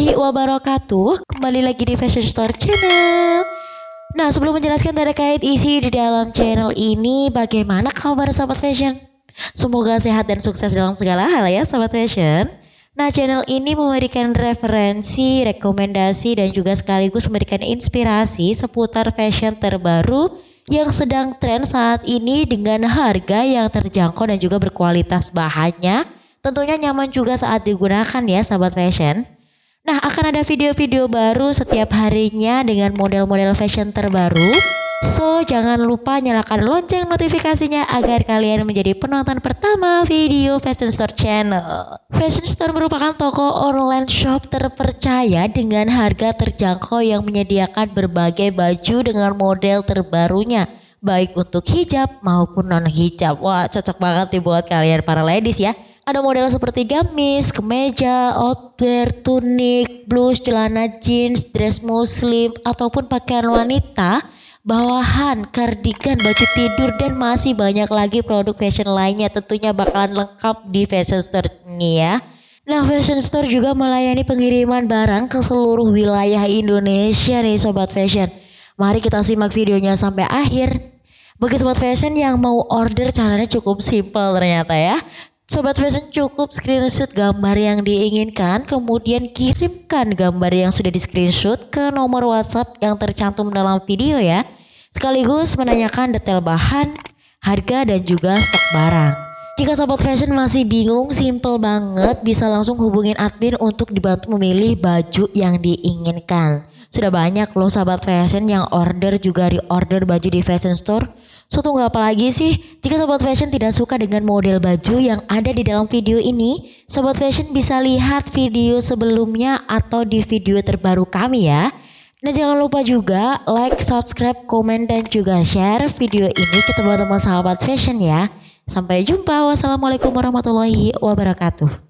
warahmatullahi wabarakatuh Kembali lagi di Fashion Store Channel Nah sebelum menjelaskan terkait isi di dalam channel ini Bagaimana kabar sahabat fashion? Semoga sehat dan sukses dalam segala hal ya sahabat fashion Nah channel ini memberikan referensi, rekomendasi dan juga sekaligus memberikan inspirasi Seputar fashion terbaru yang sedang tren saat ini dengan harga yang terjangkau dan juga berkualitas bahannya Tentunya nyaman juga saat digunakan ya sahabat fashion. Nah, akan ada video-video baru setiap harinya dengan model-model fashion terbaru. So, jangan lupa nyalakan lonceng notifikasinya agar kalian menjadi penonton pertama video Fashion Store Channel. Fashion Store merupakan toko online shop terpercaya dengan harga terjangkau yang menyediakan berbagai baju dengan model terbarunya baik untuk hijab maupun non hijab. Wah, cocok banget nih buat kalian para ladies ya. Ada model seperti gamis, kemeja, outwear, tunik, blus, celana jeans, dress muslim, ataupun pakaian wanita, bawahan, kardigan, baju tidur, dan masih banyak lagi produk fashion lainnya tentunya bakalan lengkap di fashion store ini ya. Nah, Fashion Store juga melayani pengiriman barang ke seluruh wilayah Indonesia nih Sobat Fashion. Mari kita simak videonya sampai akhir. Bagi Sobat Fashion yang mau order caranya cukup simple ternyata ya. Sobat Fashion cukup screenshot gambar yang diinginkan, kemudian kirimkan gambar yang sudah di screenshot ke nomor WhatsApp yang tercantum dalam video ya. Sekaligus menanyakan detail bahan, harga dan juga stok barang. Jika sobat fashion masih bingung, simple banget bisa langsung hubungin admin untuk dibantu memilih baju yang diinginkan. Sudah banyak loh sahabat fashion yang order juga reorder baju di fashion store. So tunggu apa lagi sih? Jika sobat fashion tidak suka dengan model baju yang ada di dalam video ini, sobat fashion bisa lihat video sebelumnya atau di video terbaru kami ya. Nah jangan lupa juga like, subscribe, komen, dan juga share video ini ke teman-teman sahabat fashion ya. Sampai jumpa. Wassalamualaikum warahmatullahi wabarakatuh.